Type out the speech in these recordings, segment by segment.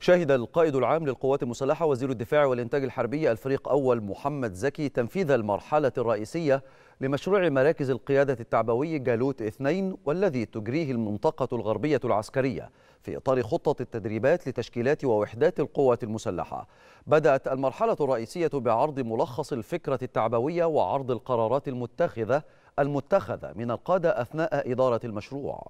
شهد القائد العام للقوات المسلحة وزير الدفاع والإنتاج الحربي الفريق أول محمد زكي تنفيذ المرحلة الرئيسية لمشروع مراكز القيادة التعبوي جالوت اثنين والذي تجريه المنطقة الغربية العسكرية في إطار خطة التدريبات لتشكيلات ووحدات القوات المسلحة بدأت المرحلة الرئيسية بعرض ملخص الفكرة التعبوية وعرض القرارات المتخذة المتخذة من القادة أثناء إدارة المشروع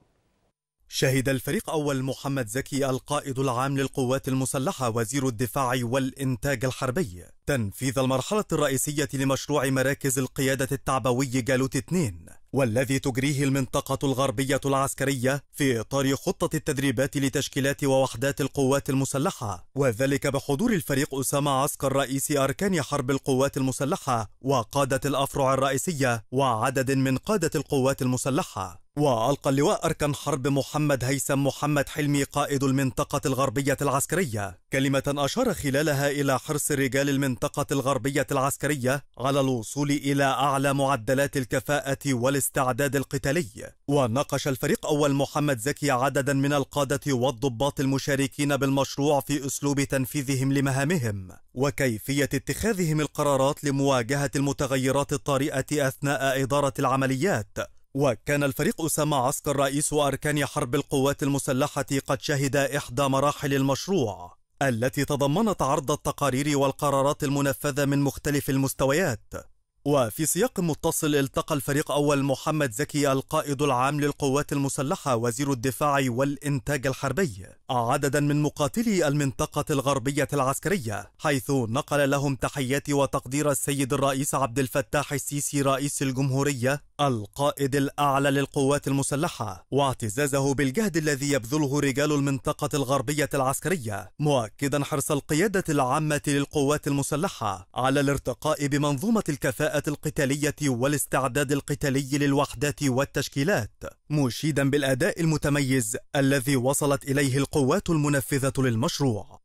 شهد الفريق أول محمد زكي القائد العام للقوات المسلحة وزير الدفاع والإنتاج الحربي تنفيذ المرحلة الرئيسية لمشروع مراكز القيادة التعبوي جالوت 2 والذي تجريه المنطقة الغربية العسكرية في إطار خطة التدريبات لتشكيلات ووحدات القوات المسلحة وذلك بحضور الفريق أسامة عسكر رئيس أركان حرب القوات المسلحة وقادة الأفرع الرئيسية وعدد من قادة القوات المسلحة وألقى اللواء أركان حرب محمد هيثم محمد حلمي قائد المنطقة الغربية العسكرية كلمة أشار خلالها إلى حرص رجال المنطقة الغربية العسكرية على الوصول إلى أعلى معدلات الكفاءة والاستعداد القتالي وناقش الفريق أول محمد زكي عددا من القادة والضباط المشاركين بالمشروع في أسلوب تنفيذهم لمهامهم وكيفية اتخاذهم القرارات لمواجهة المتغيرات الطارئة أثناء إدارة العمليات وكان الفريق أسامة عسكر رئيس أركان حرب القوات المسلحة قد شهد إحدى مراحل المشروع التي تضمنت عرض التقارير والقرارات المنفذة من مختلف المستويات وفي سياق متصل التقى الفريق أول محمد زكي القائد العام للقوات المسلحة وزير الدفاع والإنتاج الحربي عددا من مقاتلي المنطقة الغربية العسكرية حيث نقل لهم تحيات وتقدير السيد الرئيس عبد الفتاح السيسي رئيس الجمهورية القائد الأعلى للقوات المسلحة واعتزازه بالجهد الذي يبذله رجال المنطقة الغربية العسكرية مؤكدا حرص القيادة العامة للقوات المسلحة على الارتقاء بمنظومة الكفاءة القتالية والاستعداد القتالي للوحدات والتشكيلات مشيدا بالأداء المتميز الذي وصلت إليه القوات المنفذة للمشروع